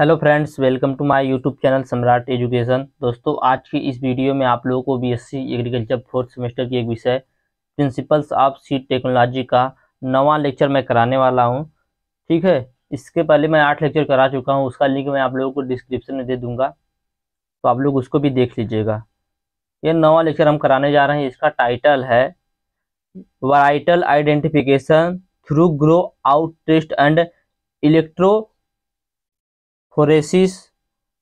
hello friends welcome to my YouTube channel Samrat education दोस्तों आज की इस वीडियो में आप लोगों को बीएससी एग्रीकल्चर फोर्थ सेमेस्टर की एक विषय प्रिंसिपल्स ऑफ सीड टेक्नोलॉजी का नवा लेक्चर मैं कराने वाला हूं ठीक है इसके पहले मैं आठ लेक्चर करा चुका हूं उसका लिंक मैं आप लोगों को डिस्क्रिप्शन में दे दूँगा तो आप लोग उसको भी देख लीजिएगा ये नवा लेक्चर हम कराने जा रहे हैं इसका टाइटल है varietal identification through grow out test and electrophoresis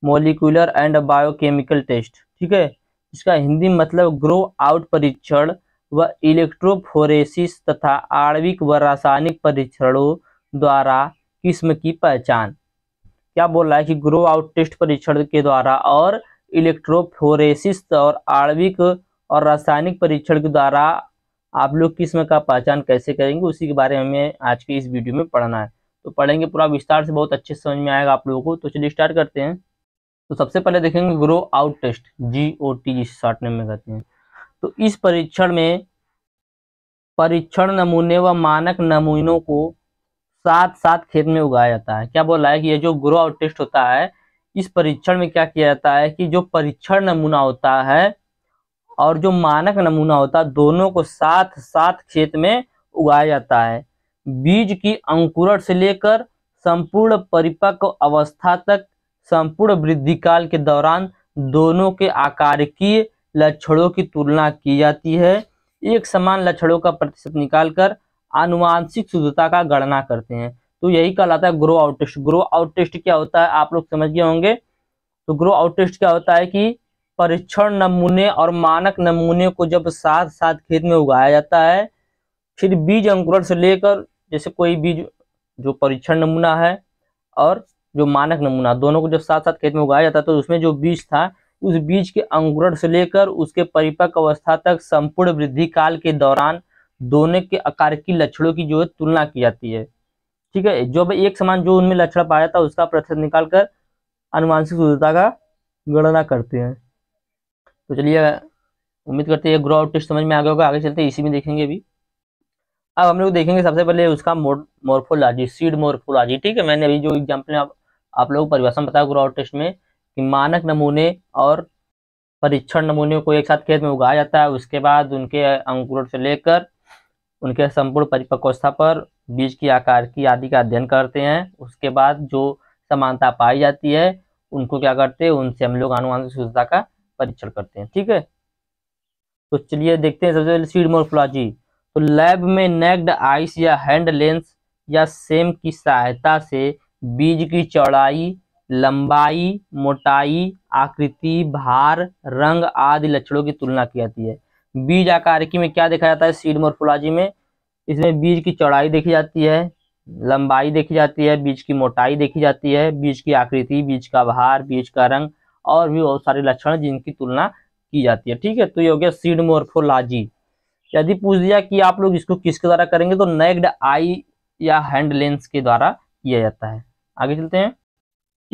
molecular and biochemical test ठीक है इसका हिंदी मतलब ग्रो आउट परीक्षण व इलेक्ट्रोफोरेसिस तथा आणविक व रासायनिक परीक्षणों द्वारा किस्म की पहचान क्या बोल रहा है कि ग्रो आउट टेस्ट परीक्षण के द्वारा और इलेक्ट्रोफोरेसिस और आणविक और रासायनिक परीक्षण के द्वारा आप लोग किस्म का पहचान कैसे करेंगे उसी के बारे में आज की इस वीडियो में पढ़ना है तो पढ़ेंगे पूरा विस्तार से बहुत अच्छे समझ में आएगा आप लोगों को तो चलिए स्टार्ट करते हैं तो सबसे पहले देखेंगे grow out test G O T जिस शॉर्ट नेम में कहते हैं तो इस परीक्षण में परीक्षण नमूने व मानक नमूनों को साथ साथ खेत में उगाया जाता है क्या बोला है कि ये जो ग्रो आउट टेस्ट होता है इस परीक्षण में क्या किया जाता है कि जो परीक्षण नमूना होता है और जो मानक नमूना होता है दोनों को साथ साथ खेत में उगाया जाता है बीज की अंकुरण से लेकर संपूर्ण परिपक्व अवस्था तक संपूर्ण वृद्धि काल के दौरान दोनों के आकार की लक्षणों की तुलना की जाती है एक समान लक्षणों का प्रतिशत निकालकर आनुवांशिक शुद्धता का गणना करते हैं तो यही कहलाता है grow out test grow out test क्या होता है आप लोग समझ गए होंगे तो ग्रो आउट टेस्ट क्या होता है कि परीक्षण नमूने और मानक नमूने को जब साथ साथ खेत में उगाया जाता है फिर बीज अंकुरण से लेकर जैसे कोई भी जो परीक्षण नमूना है और जो मानक नमूना दोनों को जब साथ साथ खेत में उगाया जाता है तो उसमें जो बीज था उस बीज के अंकुरण से लेकर उसके परिपक्व अवस्था तक संपूर्ण वृद्धि काल के दौरान दोनों के आकार की लक्षणों की जो है तुलना की जाती है ठीक है जब एक समान जो उनमें लक्षण पाया जाता है उसका प्रतिशत निकाल कर अनुमानसिक शुद्धता का गणना करते हैं तो चलिए उम्मीद करते हैं ग्रो आउट टेस्ट समझ में आ गया होगा आगे चलते हैं इसी में देखेंगे अभी अब हम लोग देखेंगे सबसे पहले उसका मोर्फोलॉजी सीड मोर्फोलॉजी ठीक है मैंने अभी जो एग्जाम्पल आप, आप लोगों को परिभाषा बताया गुरु टेस्ट में कि मानक नमूने और परीक्षण नमूने को एक साथ खेत में उगाया जाता है उसके बाद उनके अंकुरण से लेकर उनके संपूर्ण परिपक्वस्था पर बीज की आकार की आदि का अध्ययन करते हैं उसके बाद जो समानता पाई जाती है उनको क्या करते हैं उनसे हम लोग आनुवांशिक शुद्धता का परीक्षण करते हैं ठीक है तो चलिए देखते हैं सबसे पहले सीड मोर्फोलॉजी तो लैब में नेक्ड आइस या हैंड लेंस या सेम की सहायता से बीज की चौड़ाई लंबाई मोटाई आकृति भार रंग आदि लक्षणों की तुलना की जाती है बीज आकारिकी में क्या देखा जाता है सीड मोर्फोलॉजी में इसमें बीज की चौड़ाई देखी जाती है लंबाई देखी जाती है बीज की मोटाई देखी जाती है बीज की आकृति बीज का भार बीज का रंग और भी बहुत सारे लक्षण जिनकी तुलना की जाती है ठीक है तो ये हो गया सीड मोर्फोलॉजी यदि पूछ दिया कि आप लोग इसको किसके द्वारा करेंगे तो नेग्ड आई या हैंड लेंस के द्वारा किया जाता है आगे चलते हैं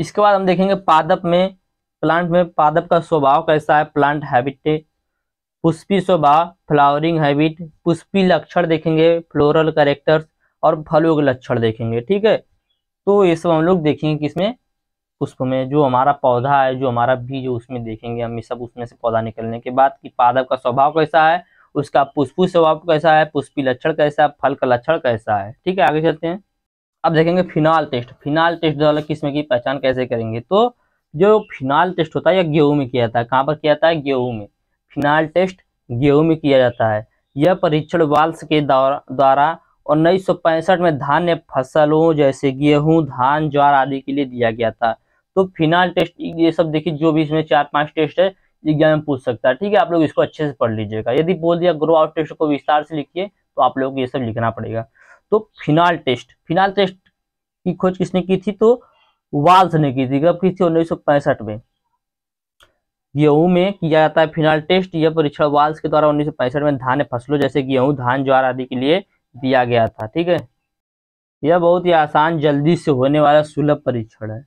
इसके बाद हम देखेंगे पादप में प्लांट में पादप का स्वभाव कैसा है प्लांट हैबिट पुष्पी स्वभाव फ्लावरिंग हैबिट पुष्पी लक्षण देखेंगे फ्लोरल करेक्टर्स और फलों के लक्षण देखेंगे ठीक है तो ये सब हम लोग देखेंगे किसमें पुष्प में जो हमारा पौधा है जो हमारा बीज है उसमें देखेंगे हम ये सब उसमें से पौधा निकलने के बाद कि पादप का स्वभाव कैसा है उसका पुष्पी स्वभाव कैसा है पुष्पी लक्षण कैसा है फल का लक्षण कैसा है ठीक है आगे चलते हैं अब देखेंगे फिनाल टेस्ट फिनाल टेस्ट द्वारा किस्म की पहचान कैसे करेंगे तो जो फिनाल टेस्ट होता है यह गेहूं में किया जाता है कहाँ पर किया जाता है गेहूं में फिनाल टेस्ट गेहूं में किया जाता है यह परीक्षण वाल्स के द्वारा उन्नीस में धान्य फसलों जैसे गेहूं धान ज्वार आदि के लिए दिया गया था तो फिनाल टेस्ट ये सब देखिए जो भी इसमें चार पांच टेस्ट है एग्जाम में पूछ सकता है ठीक है आप लोग इसको अच्छे से पढ़ लीजिएगा यदि बोल दिया ग्रो आउट टेस्ट को विस्तार से लिखिए तो आप लोगों को ये सब लिखना पड़ेगा तो फिनाल टेस्ट फिनाल टेस्ट की खोज किसने की थी तो वाल्स ने की थी कब की थी उन्नीस में गेहूं में किया जाता है फिनाल टेस्ट यह परीक्षण वाल्स के द्वारा उन्नीस में धान फसलों जैसे गेहूं धान ज्वार आदि के लिए दिया गया था ठीक है यह बहुत ही आसान जल्दी से होने वाला सुलभ परीक्षण है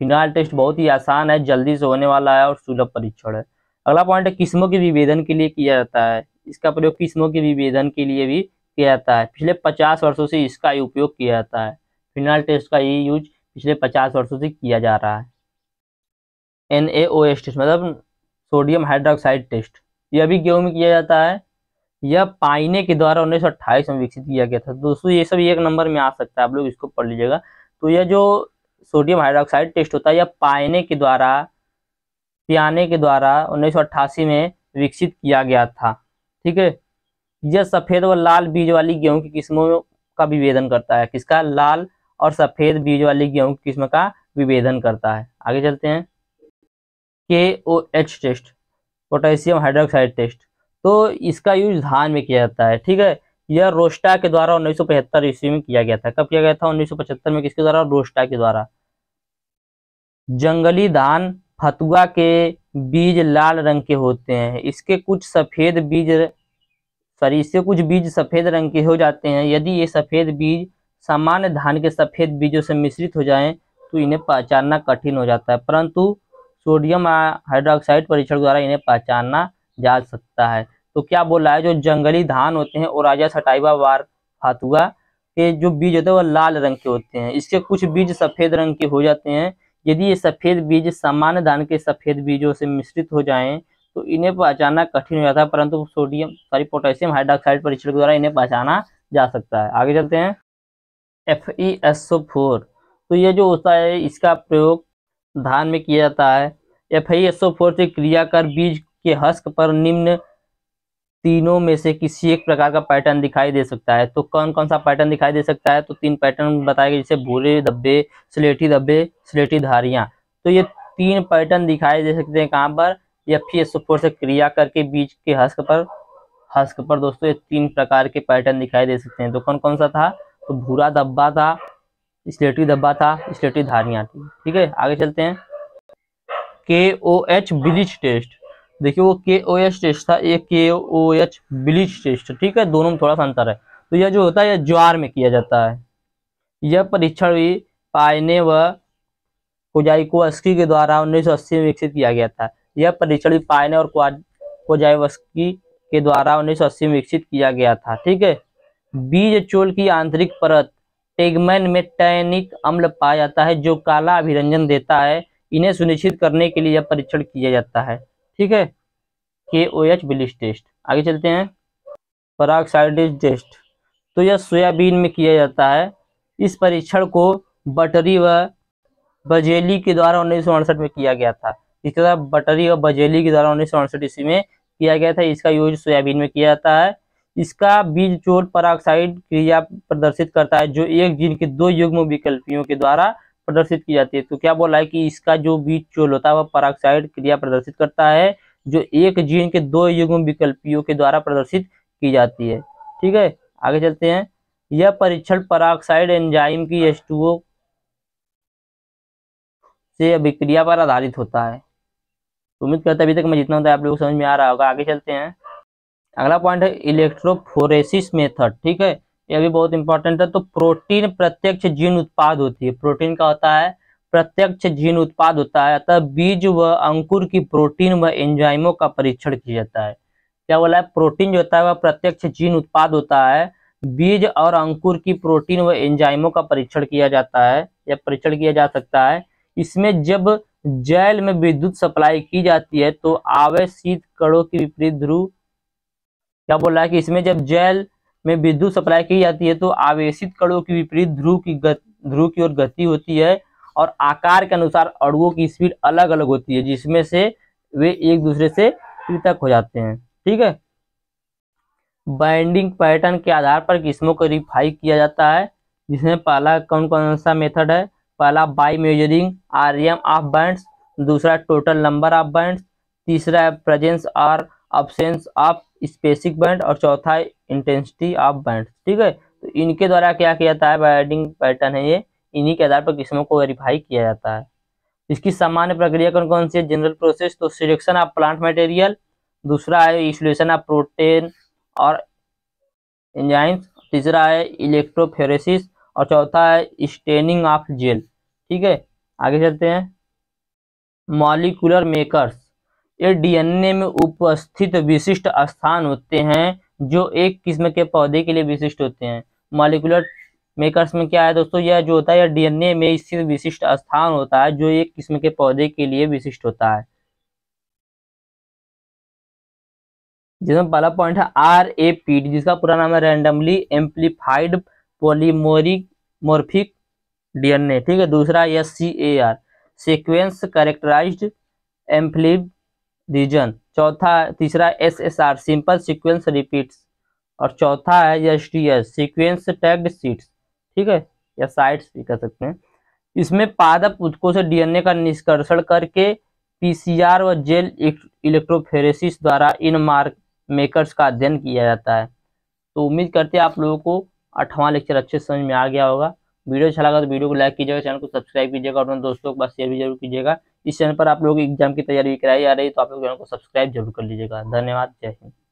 फिनाइल टेस्ट बहुत ही आसान है जल्दी से होने वाला है और सुलभ परीक्षण है अगला पॉइंट है किस्मों के विभेदन के लिए किया जाता है इसका प्रयोग किस्मों के विभेदन के लिए भी किया जाता है पिछले पचास वर्षों से इसका उपयोग किया जाता है फिनाइल टेस्ट का ये यूज पिछले पचास वर्षों से किया जा रहा है एन टेस्ट मतलब सोडियम हाइड्रोक्साइड टेस्ट यह भी गेहूं में किया जाता है यह पाइने के द्वारा उन्नीस में विकसित किया गया था दोस्तों ये सब एक नंबर में आ सकता है आप लोग इसको पढ़ लीजिएगा तो यह जो सोडियम हाइड्रोक्साइड टेस्ट होता है यह पायने के द्वारा पियाने के द्वारा 1988 में विकसित किया गया था ठीक है यह सफ़ेद व लाल बीज वाली गेहूं की किस्मों का विभेदन करता है किसका लाल और सफ़ेद बीज वाली गेहूं की किस्म का विभेदन करता है आगे चलते हैं K O H test potassium hydroxide test तो इसका यूज धान में किया जाता है ठीक है यह रोस्टा के द्वारा उन्नीस सौ पचहत्तर ईस्वी में किया गया था कब किया गया था उन्नीस सौ पचहत्तर में किसके द्वारा रोस्टा के द्वारा जंगली धान फतुआ के बीज लाल रंग के होते हैं इसके कुछ सफेद बीज सॉरी इससे कुछ बीज सफेद रंग के हो जाते हैं यदि ये सफेद बीज सामान्य धान के सफेद बीजों से मिश्रित हो जाएं तो इन्हें पहचानना कठिन हो जाता है परंतु सोडियम हाइड्रोक्साइड परीक्षण द्वारा इन्हें पहचानना जा सकता है तो क्या बोला है जो जंगली धान होते हैं और राजा सटाइबा वार फातुआ के जो बीज होते हैं वह लाल रंग के होते हैं इसके कुछ बीज सफ़ेद रंग के हो जाते हैं यदि ये सफ़ेद बीज सामान्य धान के सफ़ेद बीजों से मिश्रित हो जाएं तो इन्हें पहचाना कठिन हो जाता है परंतु सोडियम सॉरी पोटेशियम हाइड्रोक्साइड परीक्षण के द्वारा इन्हें पहचाना जा सकता है आगे चलते हैं F E S O four तो ये जो होता है इसका प्रयोग धान में किया जाता है F E S O four से क्रिया कर बीज के हस्क पर निम्न तीनों में से किसी एक प्रकार का पैटर्न दिखाई दे सकता है तो कौन कौन सा पैटर्न दिखाई दे सकता है तो तीन पैटर्न बताए गए जैसे भूरे धब्बे स्लेटी धब्बे स्लेटी धारियां तो ये तीन पैटर्न दिखाई दे सकते हैं कहाँ पर या फिर सुपोर से क्रिया करके बीच के हस्क पर हस्क पर दोस्तों ये तीन प्रकार के पैटर्न दिखाई दे सकते हैं तो कौन कौन सा था तो भूरा धब्बा था स्लेटी धब्बा था स्लेटी धारियां थी ठीक है आगे चलते हैं K O H bridge test देखिए वो के ओ एच टेस्ट था ये के ओ एच ब्लीच टेस्ट ठीक है दोनों में थोड़ा सा अंतर है तो यह जो होता है यह ज्वार में किया जाता है यह परीक्षण भी पायने व कोजाइकोवस्की के द्वारा 1980 में विकसित किया गया था यह परीक्षण भी पायने और कोजाइवस्की के द्वारा 1980 में विकसित किया गया था ठीक है बीज चोल की आंतरिक परत टेगमैन में टैनिक अम्ल पाया जाता है जो काला अभिरंजन देता है इन्हें सुनिश्चित करने के लिए यह परीक्षण किया जाता है ठीक है के ओ एच बिलिस टेस्ट आगे चलते हैं पराक्साइड टेस्ट तो यह सोयाबीन में किया जाता है इस परीक्षण को बटरी व बजेली के द्वारा उन्नीस में किया गया था इसके साथ बटरी और बजेली के द्वारा उन्नीस सौ अड़सठ ईस्वी में किया गया था इसका यूज सोयाबीन में किया जाता है इसका बीज चोट पराक्साइड क्रिया प्रदर्शित करता है जो एक जीन के दो युग्म विकल्पियों के द्वारा प्रदर्शित की जाती है तो क्या बोला है कि इसका जो बीज चोल होता है वह पराक्साइड क्रिया प्रदर्शित करता है जो एक जीन के दो युग्म विकल्पियों के द्वारा प्रदर्शित की जाती है ठीक है आगे चलते हैं यह परीक्षण पराक्साइड एंजाइम की एस से अभिक्रिया पर आधारित होता है उम्मीद करते अभी तक मैं जितना होता है आप लोगों को समझ में आ रहा होगा आगे चलते हैं अगला पॉइंट है इलेक्ट्रोफोरेसिस मेथड ठीक है यह भी बहुत इंपॉर्टेंट है तो प्रोटीन प्रत्यक्ष जीन उत्पाद होती है प्रोटीन का होता है प्रत्यक्ष जीन उत्पाद होता है अतः बीज व अंकुर की प्रोटीन व एंजाइमों का परीक्षण किया जाता है क्या बोला है प्रोटीन जो होता है वह प्रत्यक्ष जीन उत्पाद होता है बीज और अंकुर की प्रोटीन व एंजाइमों का परीक्षण किया जाता है या परीक्षण किया जा सकता है इसमें जब जैल में विद्युत सप्लाई की जाती है तो आवे शीत की विपरीत ध्रुव क्या बोला है कि इसमें जब जैल में विद्युत सप्लाई की जाती है तो आवेशित कणों की विपरीत ध्रुव की ध्रुव की ओर गति होती है और आकार के अनुसार अड़ुओं की स्पीड अलग अलग होती है जिसमें से वे एक दूसरे से पृथक हो जाते हैं ठीक है बाइंडिंग पैटर्न के आधार पर किस्मों को रिफाई किया जाता है जिसमें पहला कौन कौन सा मेथड है पहला by measuring area of band दूसरा टोटल नंबर ऑफ बैंड तीसरा प्रेजेंस और अब्सेंस ऑफ स्पेसिक बैंड और चौथा है इंटेंसिटी ऑफ बैंड ठीक है तो इनके द्वारा क्या किया जाता है बैडिंग पैटर्न है ये इन्हीं के आधार पर किस्मों को वेरीफाई किया जाता है इसकी सामान्य प्रक्रिया कौन कौन सी है जनरल प्रोसेस तो सिलेक्शन ऑफ प्लांट मटेरियल दूसरा है इंसुलेशन ऑफ प्रोटीन और एंजाइम्स तीसरा है इलेक्ट्रोफेरेसिस और चौथा है स्टेनिंग ऑफ जेल ठीक है आगे चलते हैं मॉलिकुलर मेकर्स ये डीएनए में उपस्थित विशिष्ट स्थान होते हैं जो एक किस्म के पौधे के लिए विशिष्ट होते हैं मालिकुलर मेकर्स में क्या है दोस्तों यह जो होता है यह डीएनए में स्थित विशिष्ट स्थान होता है जो एक किस्म के पौधे के लिए विशिष्ट होता है जिसमें पहला पॉइंट है आर ए पी जिसका पूरा नाम है randomly amplified polymorphic morphic DNA ठीक है दूसरा यह C A R sequence characterized amplified region चौथा तीसरा S S R simple sequence repeats और चौथा है S T S sequence tagged sites ठीक है या साइट्स भी कह सकते हैं इसमें पादप उत्कों से डीएनए का निष्कर्षण करके पीसीआर व जेल इलेक्ट्रोफेरेसिस द्वारा इन मार्क मेकर्स का अध्ययन किया जाता है तो उम्मीद करते हैं आप लोगों को अठवां लेक्चर अच्छे समझ में आ गया होगा वीडियो अच्छा लगा तो वीडियो को लाइक कीजिएगा चैनल को सब्सक्राइब कीजिएगा और अपने दोस्तों के पास शेयर भी जरूर कीजिएगा इस चैनल पर आप लोग एग्जाम की तैयारी कराई जा रही है तो आप लोग चैनल को सब्सक्राइब जरूर कर लीजिएगा धन्यवाद जय हिंद